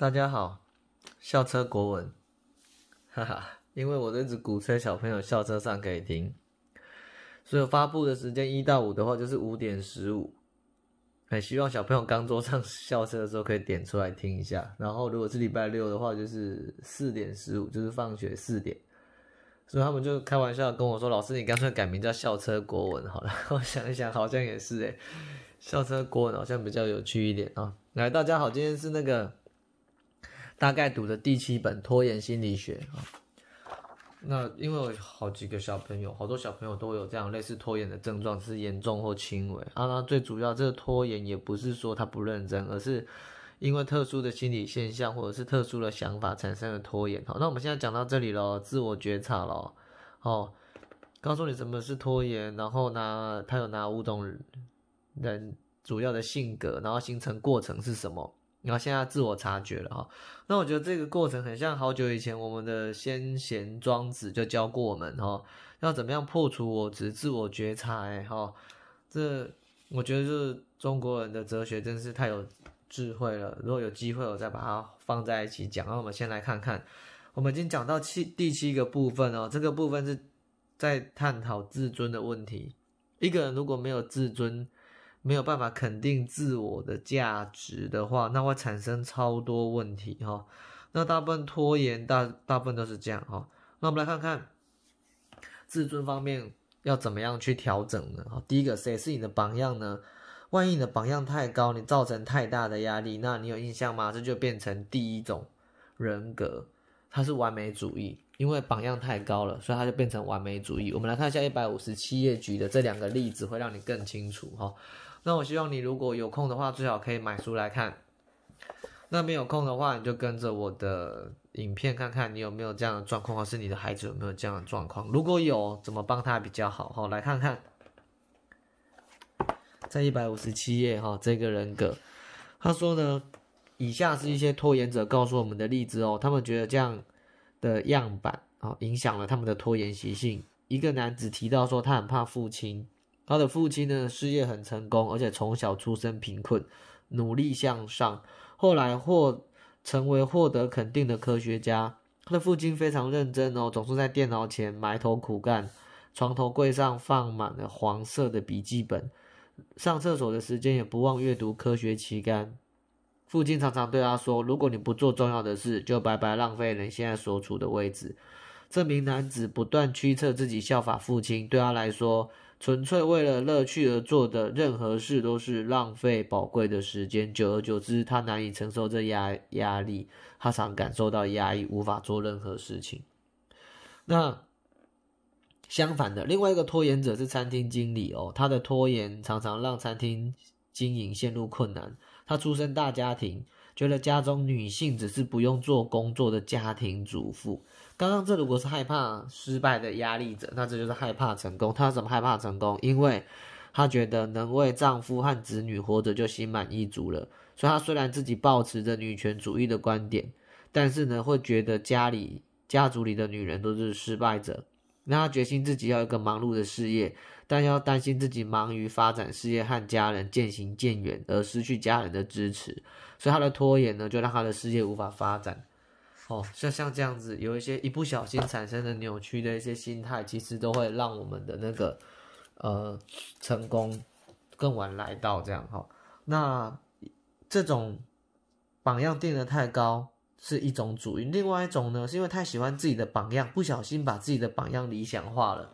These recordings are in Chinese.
大家好，校车国文，哈哈，因为我一直鼓吹小朋友校车上可以听，所以发布的时间一到五的话就是五点十五，哎，希望小朋友刚坐上校车的时候可以点出来听一下。然后如果是礼拜六的话就是四点十五，就是放学四点。所以他们就开玩笑跟我说：“老师，你干脆改名叫校车国文好了。”我想一想，好像也是哎，校车国文好像比较有趣一点啊。来，大家好，今天是那个。大概读的第七本《拖延心理学》啊，那因为我好几个小朋友，好多小朋友都有这样类似拖延的症状，是严重或轻微啊。那最主要，这个拖延也不是说他不认真，而是因为特殊的心理现象或者是特殊的想法产生的拖延。好，那我们现在讲到这里了，自我觉察了，哦，告诉你什么是拖延，然后呢，他有哪五种人主要的性格，然后形成过程是什么。然后现在自我察觉了哈，那我觉得这个过程很像好久以前我们的先贤庄子就教过我们哈，要怎么样破除我执、自我觉察哈。这我觉得就是中国人的哲学真是太有智慧了。如果有机会，我再把它放在一起讲。那我们先来看看，我们已经讲到七第七个部分哦，这个部分是在探讨自尊的问题。一个人如果没有自尊，没有办法肯定自我的价值的话，那会产生超多问题哈。那大部分拖延大大部分都是这样哈。那我们来看看自尊方面要怎么样去调整呢？哈，第一个谁是你的榜样呢？万一你的榜样太高，你造成太大的压力，那你有印象吗？这就变成第一种人格，他是完美主义，因为榜样太高了，所以他就变成完美主义。我们来看一下一百五十七页举的这两个例子，会让你更清楚哈。那我希望你如果有空的话，最好可以买书来看。那没有空的话，你就跟着我的影片看看，你有没有这样的状况，或是你的孩子有没有这样的状况。如果有，怎么帮他比较好？好，来看看，在一百五十七页哈，这个人格，他说呢，以下是一些拖延者告诉我们的例子哦，他们觉得这样的样板啊，影响了他们的拖延习性。一个男子提到说，他很怕父亲。他的父亲呢，事业很成功，而且从小出身贫困，努力向上，后来获成为获得肯定的科学家。他的父亲非常认真哦，总是在电脑前埋头苦干，床头柜上放满了黄色的笔记本，上厕所的时间也不忘阅读科学期刊。父亲常常对他说：“如果你不做重要的事，就白白浪费你现在所处的位置。”这名男子不断驱策自己效法父亲，对他来说。纯粹为了乐趣而做的任何事都是浪费宝贵的时间。久而久之，他难以承受这压压力，他常感受到压抑，无法做任何事情。那相反的，另外一个拖延者是餐厅经理哦，他的拖延常常让餐厅经营陷入困难。他出身大家庭。觉得家中女性只是不用做工作的家庭主妇。刚刚这如果是害怕失败的压力者，那这就是害怕成功。她怎么害怕成功？因为她觉得能为丈夫和子女活着就心满意足了。所以她虽然自己保持着女权主义的观点，但是呢，会觉得家里家族里的女人都是失败者。那他决心自己要一个忙碌的事业，但要担心自己忙于发展事业和家人渐行渐远，而失去家人的支持，所以他的拖延呢，就让他的事业无法发展。哦，像像这样子，有一些一不小心产生的扭曲的一些心态，其实都会让我们的那个呃成功更晚来到。这样哈，那这种榜样定的太高。是一种主因，另外一种呢，是因为太喜欢自己的榜样，不小心把自己的榜样理想化了，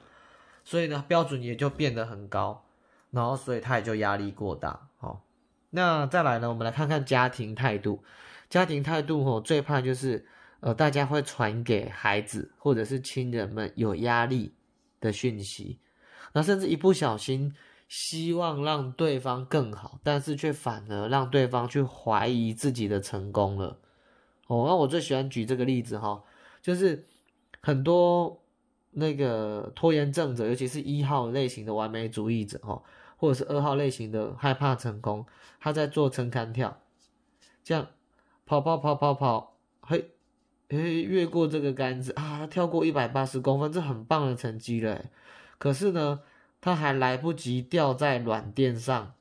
所以呢，标准也就变得很高，然后所以他也就压力过大。好，那再来呢，我们来看看家庭态度，家庭态度哦，最怕就是呃，大家会传给孩子或者是亲人们有压力的讯息，那甚至一不小心希望让对方更好，但是却反而让对方去怀疑自己的成功了。哦，那我最喜欢举这个例子哈，就是很多那个拖延症者，尤其是一号类型的完美主义者哈，或者是二号类型的害怕成功，他在做撑杆跳，这样跑跑跑跑跑，嘿，嘿，越过这个杆子啊，跳过一百八十公分，这很棒的成绩了。可是呢，他还来不及掉在软垫上，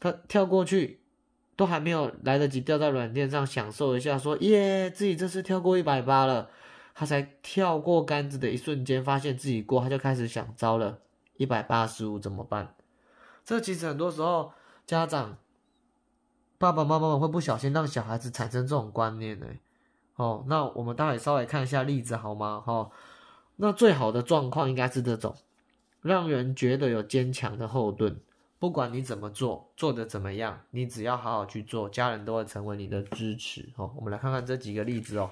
他跳过去。都还没有来得及掉在软垫上享受一下，说耶，自己这次跳过一百八了。他才跳过杆子的一瞬间，发现自己过，他就开始想：糟了，一百八十五怎么办？这其实很多时候，家长爸爸妈妈们会不小心让小孩子产生这种观念呢。哦，那我们待会稍微看一下例子好吗？哈，那最好的状况应该是这种，让人觉得有坚强的后盾。不管你怎么做，做的怎么样，你只要好好去做，家人都会成为你的支持哦。我们来看看这几个例子哦。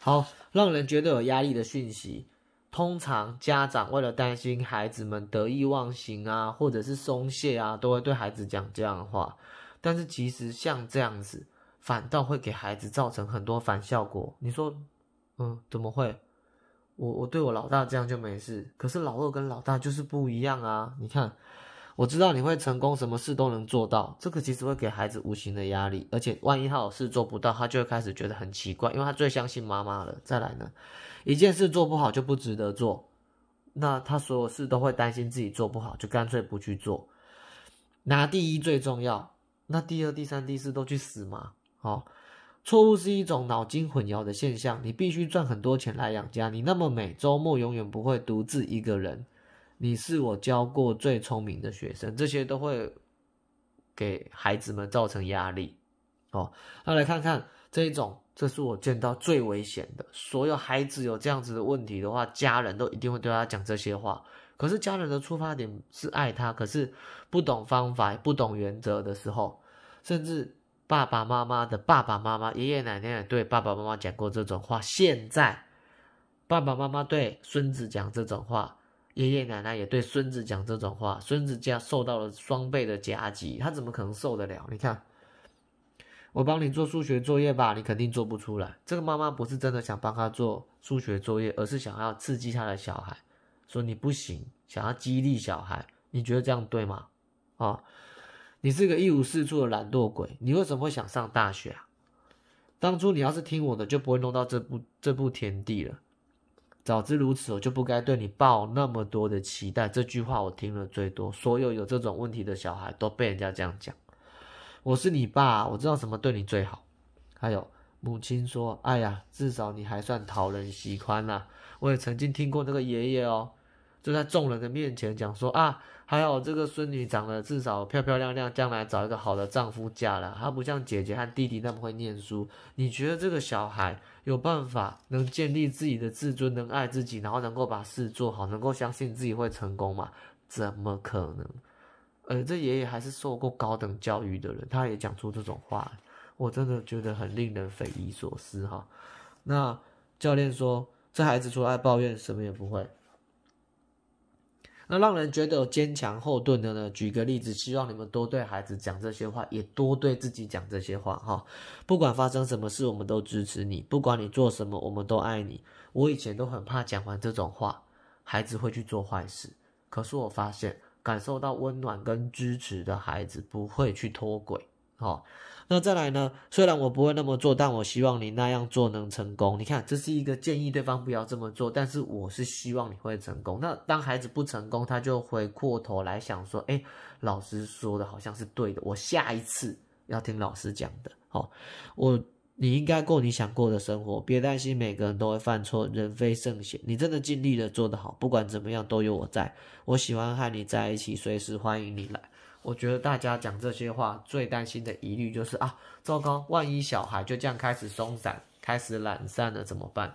好，让人觉得有压力的讯息，通常家长为了担心孩子们得意忘形啊，或者是松懈啊，都会对孩子讲这样的话。但是其实像这样子，反倒会给孩子造成很多反效果。你说，嗯，怎么会？我我对我老大这样就没事，可是老二跟老大就是不一样啊！你看，我知道你会成功，什么事都能做到，这个其实会给孩子无形的压力，而且万一他有事做不到，他就会开始觉得很奇怪，因为他最相信妈妈了。再来呢，一件事做不好就不值得做，那他所有事都会担心自己做不好，就干脆不去做，拿第一最重要，那第二、第三、第四都去死嘛？好。错误是一种脑筋混淆的现象。你必须赚很多钱来养家。你那么美，周末永远不会独自一个人。你是我教过最聪明的学生，这些都会给孩子们造成压力。哦，那来看看这一种，这是我见到最危险的。所有孩子有这样子的问题的话，家人都一定会对他讲这些话。可是家人的出发点是爱他，可是不懂方法、不懂原则的时候，甚至。爸爸妈妈的爸爸妈妈、爷爷奶奶也对爸爸妈妈讲过这种话。现在爸爸妈妈对孙子讲这种话，爷爷奶奶也对孙子讲这种话，孙子家受到了双倍的夹击，他怎么可能受得了？你看，我帮你做数学作业吧，你肯定做不出来。这个妈妈不是真的想帮他做数学作业，而是想要刺激他的小孩，说你不行，想要激励小孩。你觉得这样对吗？啊？你是个一无是处的懒惰鬼，你为什么会想上大学啊？当初你要是听我的，就不会弄到这步这步田地了。早知如此，我就不该对你抱那么多的期待。这句话我听了最多，所有有这种问题的小孩都被人家这样讲。我是你爸，我知道什么对你最好。还有母亲说：“哎呀，至少你还算讨人喜欢呐。”我也曾经听过那个爷爷哦。就在众人的面前讲说啊，还好这个孙女长得至少漂漂亮亮，将来找一个好的丈夫嫁了。她不像姐姐和弟弟那么会念书。你觉得这个小孩有办法能建立自己的自尊，能爱自己，然后能够把事做好，能够相信自己会成功吗？怎么可能？呃，这爷爷还是受过高等教育的人，他也讲出这种话，我真的觉得很令人匪夷所思哈。那教练说，这孩子除了爱抱怨，什么也不会。那让人觉得坚强后盾的呢？举个例子，希望你们多对孩子讲这些话，也多对自己讲这些话哈。不管发生什么事，我们都支持你；不管你做什么，我们都爱你。我以前都很怕讲完这种话，孩子会去做坏事。可是我发现，感受到温暖跟支持的孩子不会去脱轨哈。那再来呢？虽然我不会那么做，但我希望你那样做能成功。你看，这是一个建议，对方不要这么做，但是我是希望你会成功。那当孩子不成功，他就回过头来想说：“哎，老师说的好像是对的，我下一次要听老师讲的。”好，我你应该过你想过的生活，别担心，每个人都会犯错，人非圣贤。你真的尽力了，做得好，不管怎么样，都有我在。我喜欢和你在一起，随时欢迎你来。我觉得大家讲这些话，最担心的疑虑就是啊，糟糕，万一小孩就这样开始松散、开始懒散了，怎么办？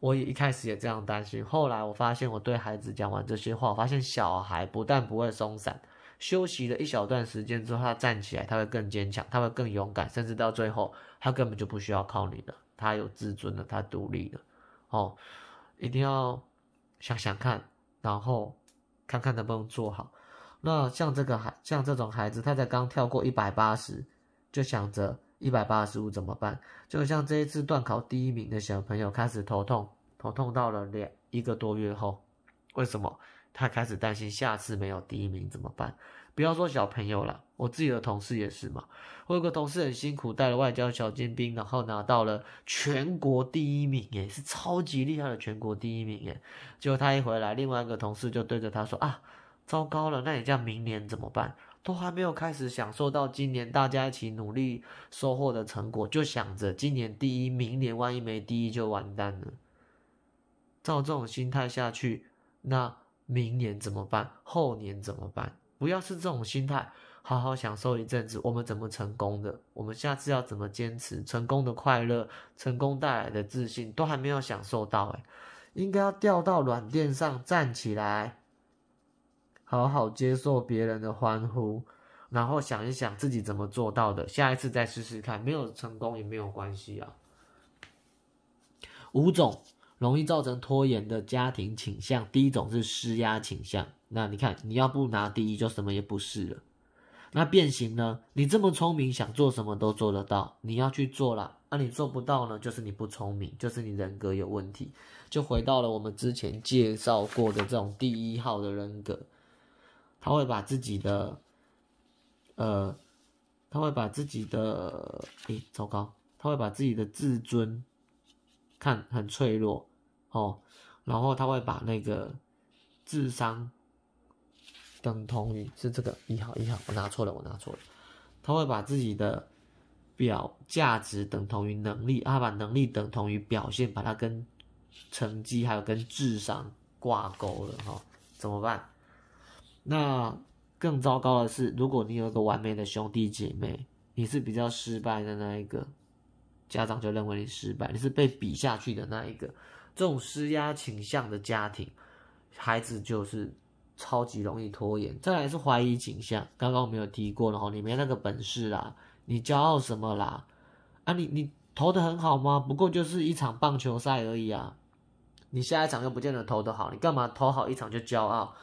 我也一开始也这样担心，后来我发现我对孩子讲完这些话，发现小孩不但不会松散，休息了一小段时间之后，他站起来他会更坚强，他会更勇敢，甚至到最后他根本就不需要靠你了，他有自尊了，他独立了。哦，一定要想想看，然后看看能不能做好。那像这个孩，像这种孩子，他才刚跳过一百八十，就想着一百八十五怎么办？就像这一次断考第一名的小朋友开始头痛，头痛到了两一个多月后，为什么？他开始担心下次没有第一名怎么办？不要说小朋友了，我自己的同事也是嘛。我有个同事很辛苦带了外交小尖兵，然后拿到了全国第一名，耶，是超级厉害的全国第一名，耶。结果他一回来，另外一个同事就对着他说啊。糟糕了，那也叫明年怎么办？都还没有开始享受到今年大家一起努力收获的成果，就想着今年第一，明年万一没第一就完蛋了。照这种心态下去，那明年怎么办？后年怎么办？不要是这种心态，好好享受一阵子。我们怎么成功的？我们下次要怎么坚持？成功的快乐，成功带来的自信，都还没有享受到哎，应该要掉到软垫上站起来。好好接受别人的欢呼，然后想一想自己怎么做到的，下一次再试试看。没有成功也没有关系啊。五种容易造成拖延的家庭倾向，第一种是施压倾向。那你看，你要不拿第一，就什么也不是了。那变形呢？你这么聪明，想做什么都做得到，你要去做啦。那你做不到呢，就是你不聪明，就是你人格有问题，就回到了我们之前介绍过的这种第一号的人格。他会把自己的，呃，他会把自己的，哎，糟糕，他会把自己的自尊看很脆弱，哦，然后他会把那个智商等同于，是这个一号一号，我拿错了，我拿错了，他会把自己的表价值等同于能力，他把能力等同于表现，把它跟成绩还有跟智商挂钩了，哈，怎么办？那更糟糕的是，如果你有一个完美的兄弟姐妹，你是比较失败的那一个，家长就认为你失败，你是被比下去的那一个。这种施压倾向的家庭，孩子就是超级容易拖延。再来是怀疑倾向，刚刚我没有提过，然后你没那个本事啦，你骄傲什么啦？啊，你你投的很好吗？不过就是一场棒球赛而已啊，你下一场又不见得投得好，你干嘛投好一场就骄傲？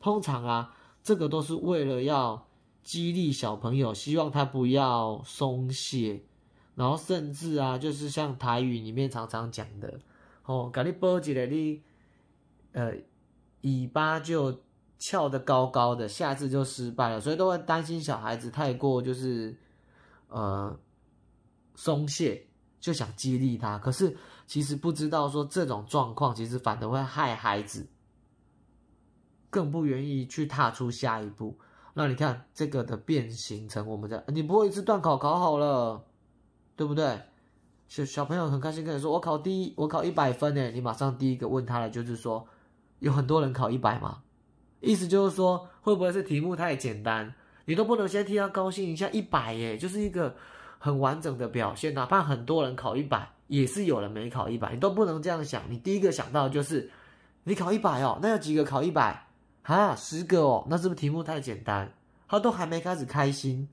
通常啊，这个都是为了要激励小朋友，希望他不要松懈，然后甚至啊，就是像台语里面常常讲的，哦，咖哩波起来你，呃，尾巴就翘得高高的，下次就失败了，所以都会担心小孩子太过就是呃松懈，就想激励他，可是其实不知道说这种状况，其实反而会害孩子。更不愿意去踏出下一步。那你看这个的变形成我们的，你不会一次断考考好了，对不对？小小朋友很开心跟你说我考第一，我考一百分诶，你马上第一个问他了，就是说有很多人考一百吗？意思就是说会不会是题目太简单，你都不能先替他高兴一下，一百耶，就是一个很完整的表现，哪怕很多人考一百，也是有人没考一百，你都不能这样想，你第一个想到就是你考一百哦，那有几个考一百？啊，十个哦，那是不是题目太简单？他都还没开始开心，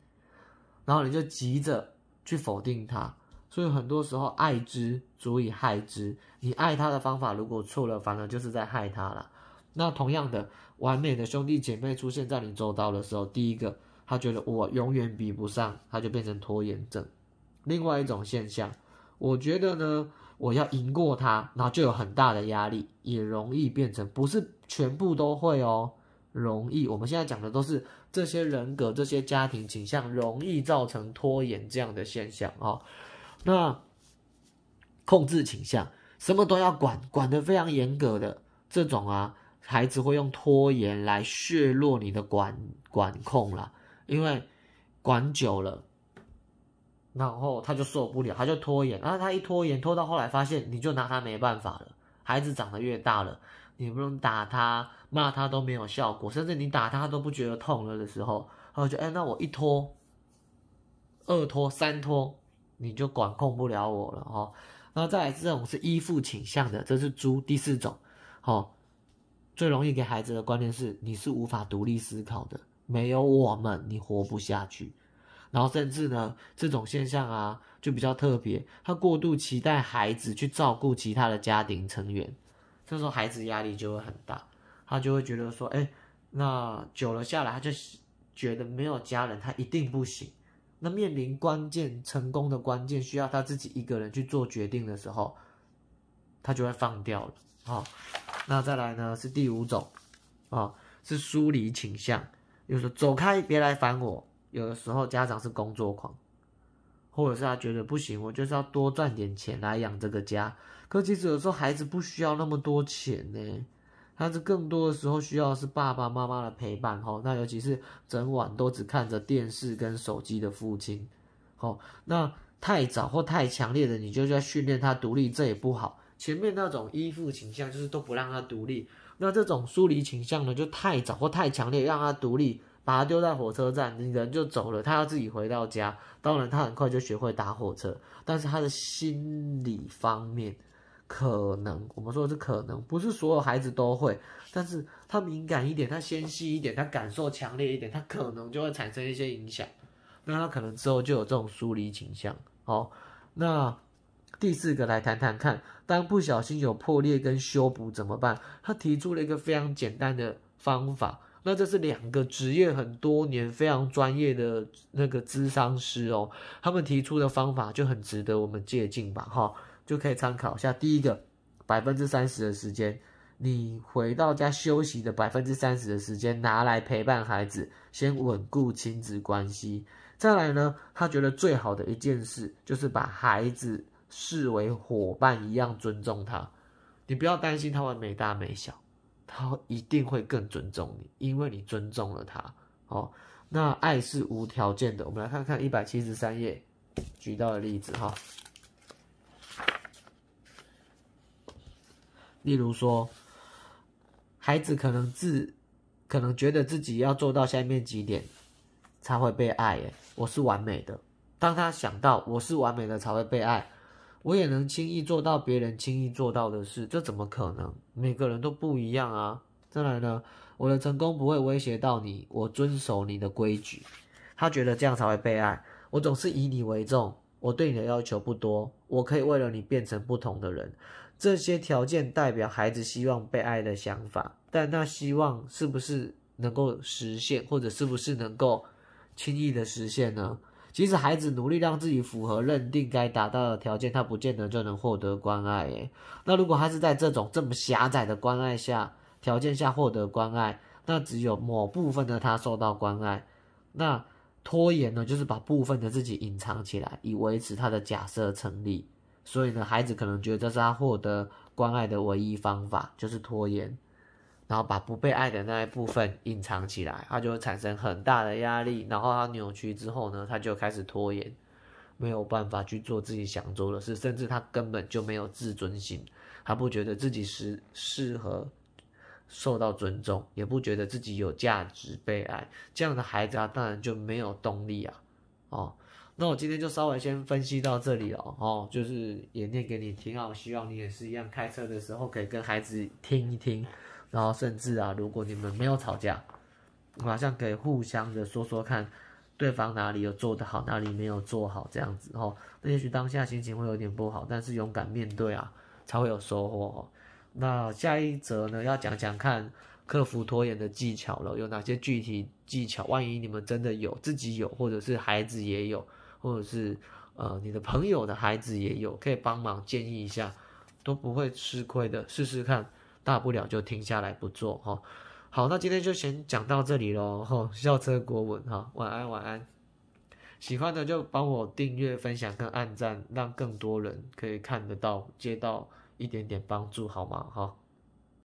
然后你就急着去否定他，所以很多时候爱之足以害之。你爱他的方法如果错了，反而就是在害他了。那同样的，完美的兄弟姐妹出现在你周遭的时候，第一个他觉得我永远比不上，他就变成拖延症。另外一种现象，我觉得呢。我要赢过他，然后就有很大的压力，也容易变成不是全部都会哦，容易。我们现在讲的都是这些人格、这些家庭倾向，容易造成拖延这样的现象哦。那控制倾向，什么都要管，管得非常严格的这种啊，孩子会用拖延来削弱你的管管控啦，因为管久了。然后他就受不了，他就拖延，然后他一拖延，拖到后来发现你就拿他没办法了。孩子长得越大了，你不能打他、骂他都没有效果，甚至你打他都不觉得痛了的时候，他就哎，那我一拖，二拖、三拖，你就管控不了我了哈。然后再来这种是依附倾向的，这是猪第四种，哦，最容易给孩子的观念是你是无法独立思考的，没有我们你活不下去。然后甚至呢，这种现象啊，就比较特别。他过度期待孩子去照顾其他的家庭成员，这时候孩子压力就会很大。他就会觉得说，哎，那久了下来，他就觉得没有家人他一定不行。那面临关键成功的关键，需要他自己一个人去做决定的时候，他就会放掉了。好，那再来呢是第五种，啊，是疏离倾向，就是走开，别来烦我。有的时候家长是工作狂，或者是他觉得不行，我就是要多赚点钱来养这个家。可其实有时候孩子不需要那么多钱呢，他是更多的时候需要是爸爸妈妈的陪伴。吼，那尤其是整晚都只看着电视跟手机的父亲，吼，那太早或太强烈的你就要训练他独立，这也不好。前面那种依附倾向就是都不让他独立，那这种疏离倾向呢就太早或太强烈让他独立。把他丢在火车站，你人就走了，他要自己回到家。当然，他很快就学会搭火车，但是他的心理方面，可能我们说的这可能不是所有孩子都会，但是他敏感一点，他纤细一点，他感受强烈一点，他可能就会产生一些影响，那他可能之后就有这种疏离倾向。好，那第四个来谈谈看，当不小心有破裂跟修补怎么办？他提出了一个非常简单的方法。那这是两个职业很多年非常专业的那个咨商师哦，他们提出的方法就很值得我们借鉴吧，哈，就可以参考一下。第一个，百分之三十的时间，你回到家休息的百分之三十的时间拿来陪伴孩子，先稳固亲子关系。再来呢，他觉得最好的一件事就是把孩子视为伙伴一样尊重他，你不要担心他会没大没小。他一定会更尊重你，因为你尊重了他。哦，那爱是无条件的。我们来看看一百七十三页举到的例子哈。例如说，孩子可能自可能觉得自己要做到下面几点才会被爱，我是完美的。当他想到我是完美的才会被爱。我也能轻易做到别人轻易做到的事，这怎么可能？每个人都不一样啊！再来呢，我的成功不会威胁到你，我遵守你的规矩。他觉得这样才会被爱，我总是以你为重，我对你的要求不多，我可以为了你变成不同的人。这些条件代表孩子希望被爱的想法，但那希望是不是能够实现，或者是不是能够轻易的实现呢？其实，孩子努力让自己符合认定该达到的条件，他不见得就能获得关爱。诶，那如果他是在这种这么狭窄的关爱下条件下获得关爱，那只有某部分的他受到关爱。那拖延呢，就是把部分的自己隐藏起来，以维持他的假设成立。所以呢，孩子可能觉得这是他获得关爱的唯一方法，就是拖延。然后把不被爱的那一部分隐藏起来，他就会产生很大的压力，然后他扭曲之后呢，他就开始拖延，没有办法去做自己想做的事，甚至他根本就没有自尊心，他不觉得自己是适合受到尊重，也不觉得自己有价值被爱，这样的孩子啊，当然就没有动力啊。哦，那我今天就稍微先分析到这里了，哦，就是也念给你听啊，希望你也是一样，开车的时候可以跟孩子听一听。然后甚至啊，如果你们没有吵架，马上给互相的说说看，对方哪里有做得好，哪里没有做好这样子哈。那也许当下心情会有点不好，但是勇敢面对啊，才会有收获。哦。那下一则呢，要讲讲看克服拖延的技巧了，有哪些具体技巧？万一你们真的有自己有，或者是孩子也有，或者是呃你的朋友的孩子也有，可以帮忙建议一下，都不会吃亏的，试试看。大不了就停下来不做哈。好，那今天就先讲到这里喽。校车国文哈，晚安晚安。喜欢的就帮我订阅、分享跟按赞，让更多人可以看得到、接到一点点帮助，好吗？哈。